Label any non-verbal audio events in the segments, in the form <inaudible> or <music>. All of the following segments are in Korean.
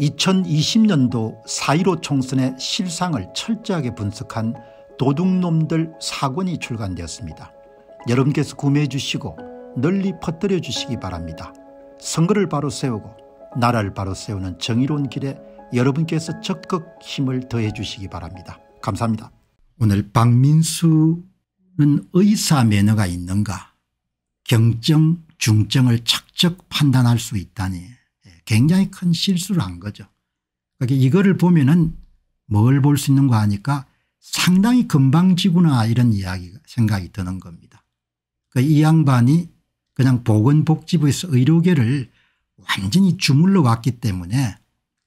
2020년도 4.15 총선의 실상을 철저하게 분석한 도둑놈들 사권이 출간되었습니다. 여러분께서 구매해 주시고 널리 퍼뜨려 주시기 바랍니다. 선거를 바로 세우고 나라를 바로 세우는 정의로운 길에 여러분께서 적극 힘을 더해 주시기 바랍니다. 감사합니다. 오늘 박민수는 의사 매너가 있는가 경증 중증을 착적 판단할 수 있다니 굉장히 큰 실수를 한 거죠. 그러니까 이거를 보면은 뭘 볼 수 있는가 하니까 상당히 금방지구나 이런 이야기 생각이 드는 겁니다. 그러니까 이 양반이 그냥 보건복지부에서 의료계를 완전히 주물러 왔기 때문에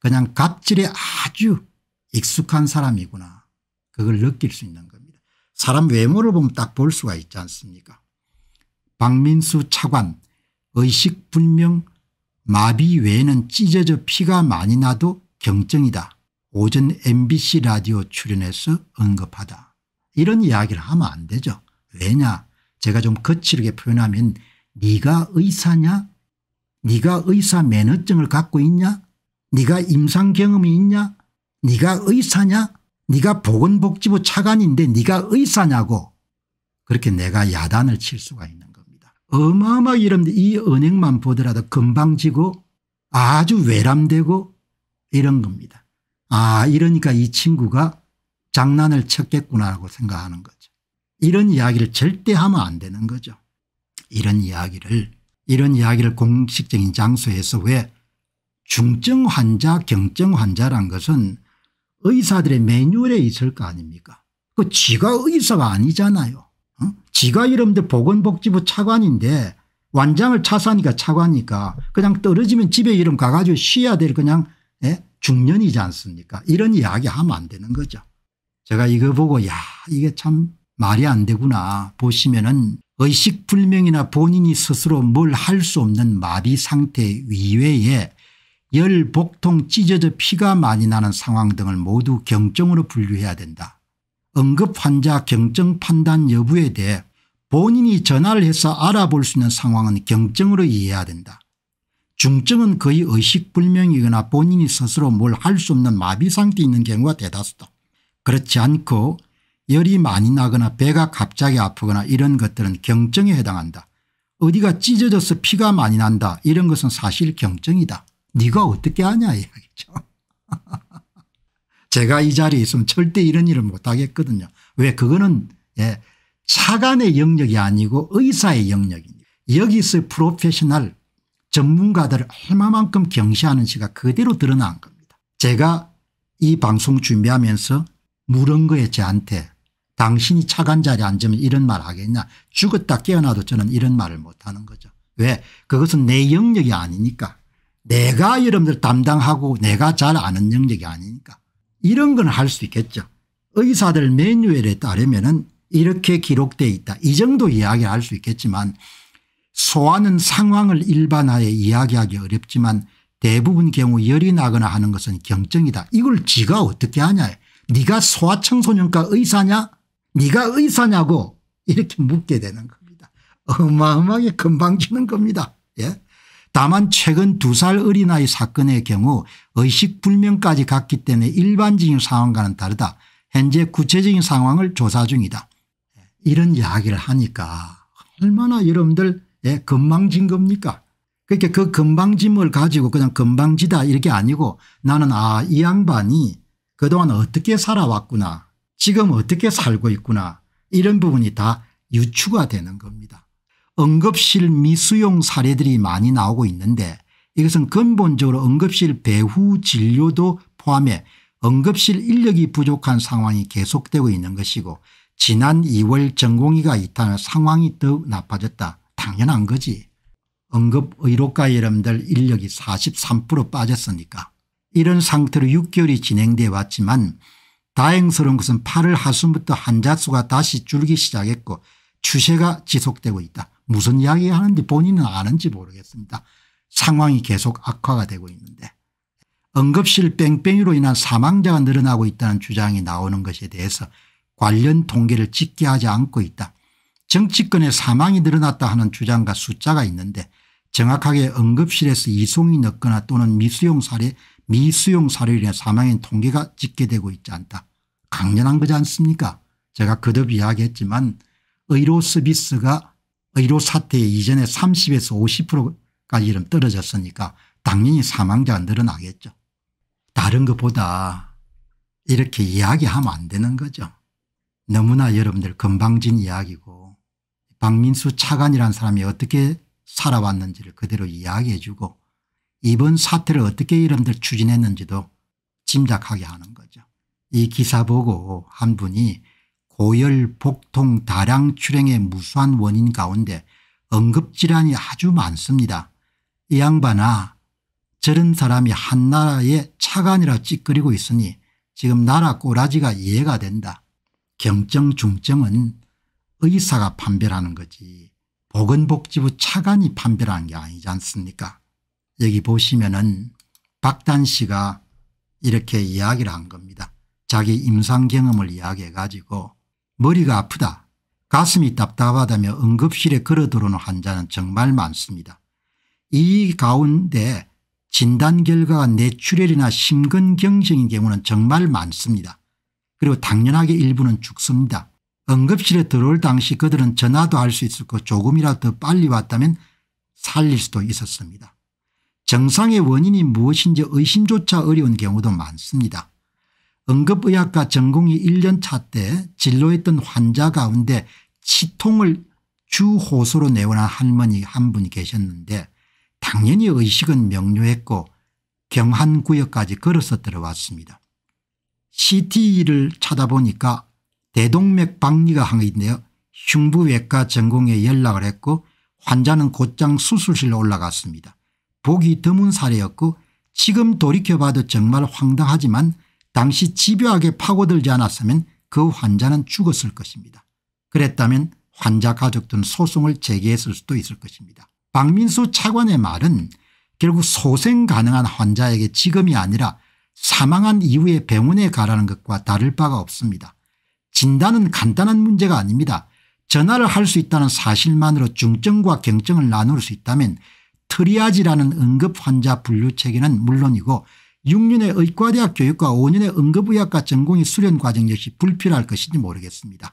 그냥 갑질에 아주 익숙한 사람이구나 그걸 느낄 수 있는 겁니다. 사람 외모를 보면 딱 볼 수가 있지 않습니까 박민수 차관 의식불명 마비 외에는 찢어져 피가 많이 나도 경증이다. 오전 mbc 라디오 출연해서 언급하다. 이런 이야기를 하면 안 되죠. 왜냐 제가 좀 거칠게 표현하면 네가 의사냐 네가 의사 면허증을 갖고 있냐 네가 임상 경험이 있냐 네가 의사냐 네가 보건복지부 차관인데 네가 의사냐고 그렇게 내가 야단을 칠 수가 있는 어마어마하게 이러는데 이 은행만 보더라도 금방 지고 아주 외람되고 이런 겁니다. 아 이러니까 이 친구가 장난을 쳤겠구나 라고 생각하는 거죠. 이런 이야기를 절대 하면 안 되는 거죠. 이런 이야기를 이런 이야기를 공식적인 장소에서 왜 중증 환자 경증 환자란 것은 의사들의 매뉴얼에 있을 거 아닙니까 그 지가 의사가 아니잖아요. 지가 이름대 보건복지부 차관인데 완장을 차사니까 차관이니까 그냥 떨어지면 집에 이름 가가지고 쉬어야 될 그냥 예? 중년이지 않습니까 이런 이야기 하면 안 되는 거죠. 제가 이거 보고 야 이게 참 말이 안 되구나 보시면은 의식불명이나 본인이 스스로 뭘 할 수 없는 마비 상태 위외에 열, 복통, 찢어져 피가 많이 나는 상황 등을 모두 경증으로 분류해야 된다. 응급 환자 경증 판단 여부에 대해 본인이 전화를 해서 알아볼 수 있는 상황은 경증으로 이해해야 된다. 중증은 거의 의식불명이거나 본인이 스스로 뭘 할 수 없는 마비 상태에 있는 경우가 대다수다. 그렇지 않고 열이 많이 나거나 배가 갑자기 아프거나 이런 것들은 경증에 해당한다. 어디가 찢어져서 피가 많이 난다 이런 것은 사실 경증이다. 네가 어떻게 하냐 이야기죠. <laughs> 제가 이 자리에 있으면 절대 이런 일을 못하겠거든요. 왜 그거는 예, 차관의 영역이 아니고 의사의 영역입니다. 여기서 프로페셔널 전문가들을 얼마만큼 경시하는 시가 그대로 드러난 겁니다. 제가 이 방송 준비하면서 물은 거에 저한테 당신이 차관 자리에 앉으면 이런 말 하겠냐 죽었다 깨어나도 저는 이런 말을 못하는 거죠. 왜 그것은 내 영역이 아니니까 내가 여러분들 담당하고 내가 잘 아는 영역이 아니니까 이런 건 할 수 있겠죠. 의사들 매뉴얼에 따르면 은 이렇게 기록되어 있다. 이 정도 이야기할 수 있겠지만 소화는 상황을 일반화해 이야기하기 어렵지만 대부분 경우 열이 나거나 하는 것은 경증이다. 이걸 지가 어떻게 하냐. 네가 소아청소년과 의사냐 네가 의사냐고 이렇게 묻게 되는 겁니다. 어마어마하게 금방 지는 겁니다. 예? 다만 최근 두 살 어린아이 사건의 경우 의식불명까지 갔기 때문에 일반적인 상황과는 다르다. 현재 구체적인 상황을 조사 중이다. 예, 이런 이야기를 하니까 얼마나 여러분들 건망진 예, 겁니까 그러니그 건방짐을 가지고 그냥 건방지다 이렇게 아니고 나는 아이 양반이 그동안 어떻게 살아왔구나 지금 어떻게 살고 있구나 이런 부분이 다 유추가 되는 겁니다. 응급실 미수용 사례들이 많이 나오고 있는데 이것은 근본적으로 응급실 배후 진료도 포함해 응급실 인력이 부족한 상황이 계속되고 있는 것이고 지난 2월 전공의가 이탈한 상황이 더욱 나빠졌다. 당연한 거지. 응급의료과 여러분들 인력이 43% 빠졌으니까. 이런 상태로 6개월이 진행돼 왔지만 다행스러운 것은 8월 하순부터 환자 수가 다시 줄기 시작했고 추세가 지속되고 있다. 무슨 이야기 하는지 본인은 아는지 모르겠습니다. 상황이 계속 악화가 되고 있는데 응급실 뺑뺑이로 인한 사망자가 늘어나고 있다는 주장이 나오는 것에 대해서 관련 통계를 집계 하지 않고 있다. 정치권에 사망이 늘어났다 하는 주장과 숫자가 있는데 정확하게 응급실에서 이송이 늦거나 또는 미수용 사례 미수용 사례로 인해 사망인 통계가 집계되고 있지 않다. 강렬한 거지 않습니까 제가 거듭 이야기했지만 의료 서비스가 의료 그러니까 사태 이전에 30에서 50%까지 이름 떨어졌으니까 당연히 사망자가 늘어나겠죠. 다른 것보다 이렇게 이야기하면 안 되는 거죠. 너무나 여러분들 건방진 이야기고 박민수 차관이라는 사람이 어떻게 살아왔는지를 그대로 이야기해 주고 이번 사태를 어떻게 여러분들 추진했는지도 짐작하게 하는 거죠. 이 기사 보고 한 분이 고열, 복통, 다량 출행의 무수한 원인 가운데 응급질환이 아주 많습니다. 이 양반아 저런 사람이 한나라의 차관이라 찌끄리고 있으니 지금 나라 꼬라지가 이해가 된다. 경증 중증은 의사가 판별하는 거지 보건복지부 차관이 판별하는 게 아니지 않습니까 여기 보시면 은 박단 씨가 이렇게 이야기를 한 겁니다. 자기 임상경험을 이야기해 가지고 머리가 아프다 가슴이 답답하다며 응급실에 걸어 들어오는 환자는 정말 많습니다. 이 가운데 진단 결과가 뇌출혈이나 심근경색인 경우는 정말 많습니다. 그리고 당연하게 일부는 죽습니다. 응급실에 들어올 당시 그들은 전화도 할 수 있었고 조금이라도 더 빨리 왔다면 살릴 수도 있었습니다. 정상의 원인이 무엇인지 의심조차 어려운 경우도 많습니다. 응급의학과 전공이 1년 차 때 진료했던 환자 가운데 치통을 주호소로 내원한 할머니 한 분이 계셨는데 당연히 의식은 명료했고 경한구역까지 걸어서 들어왔습니다. CT를 찾아보니까 대동맥 박리가 한인데요 흉부외과 전공에 연락을 했고 환자는 곧장 수술실로 올라갔습니다. 보기 드문 사례였고 지금 돌이켜봐도 정말 황당하지만 당시 집요하게 파고들지 않았으면 그 환자는 죽었을 것입니다. 그랬다면 환자 가족들은 소송을 제기했을 수도 있을 것입니다. 박민수 차관의 말은 결국 소생 가능한 환자에게 지금이 아니라 사망한 이후에 병원에 가라는 것과 다를 바가 없습니다. 진단은 간단한 문제가 아닙니다. 전화를 할 수 있다는 사실만으로 중증과 경증을 나눌 수 있다면 트리아지라는 응급환자 분류 체계는 물론이고 6년의 의과대학 교육과 5년의 응급의학과 전공의 수련 과정 역시 불필요할 것인지 모르겠습니다.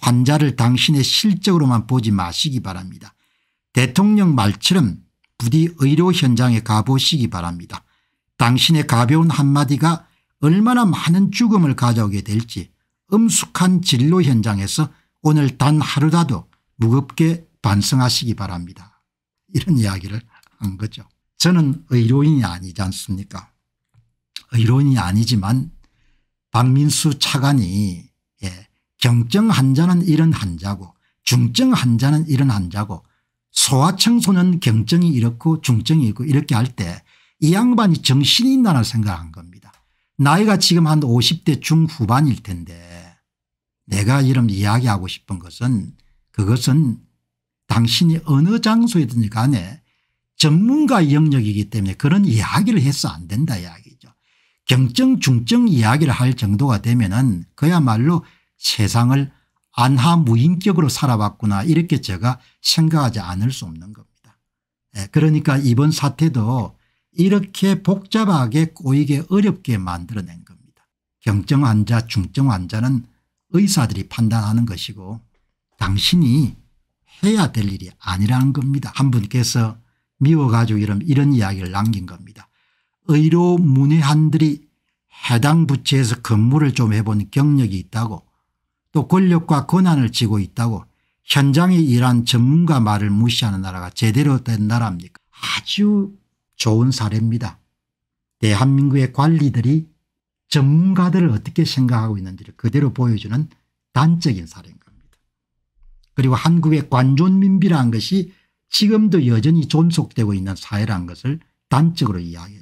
환자를 당신의 실적으로만 보지 마시기 바랍니다. 대통령 말처럼 부디 의료 현장에 가보시기 바랍니다. 당신의 가벼운 한마디가 얼마나 많은 죽음을 가져오게 될지 엄숙한 진로 현장에서 오늘 단 하루라도 무겁게 반성하시기 바랍니다. 이런 이야기를 한 거죠. 저는 의료인이 아니지 않습니까 이론이 아니지만 박민수 차관이 예, 경증 환자는 이런 환자고 중증 환자는 이런 환자고 소아청소년 경증이 이렇고 중증이 있고 이렇게 할 때 이 양반이 정신이 있나는 생각한 겁니다. 나이가 지금 한 50대 중후반일 텐데 내가 이런 이야기하고 싶은 것은 그것은 당신이 어느 장소이든지 간에 전문가 영역이기 때문에 그런 이야기를 해서 안 된다 이야기. 경증 중증 이야기를 할 정도가 되면은 그야말로 세상을 안하 무인격으로 살아왔구나 이렇게 제가 생각하지 않을 수 없는 겁니다. 예, 그러니까 이번 사태도 이렇게 복잡하게 꼬이게 어렵게 만들어낸 겁니다. 경증 환자 중증 환자는 의사들이 판단하는 것이고 당신이 해야 될 일이 아니라는 겁니다. 한 분께서 미워가지고 이런, 이런 이야기를 남긴 겁니다. 의료 문외한들이 해당 부처에서 근무를 좀 해본 경력이 있다고 또 권력과 권한을 쥐고 있다고 현장에 일한 전문가 말을 무시하는 나라가 제대로 된 나라입니까 아주 좋은 사례입니다. 대한민국의 관리들이 전문가들을 어떻게 생각하고 있는지를 그대로 보여주는 단적인 사례인 겁니다. 그리고 한국의 관존민비라는 것이 지금도 여전히 존속되고 있는 사회라는 것을 단적으로 이야기해요.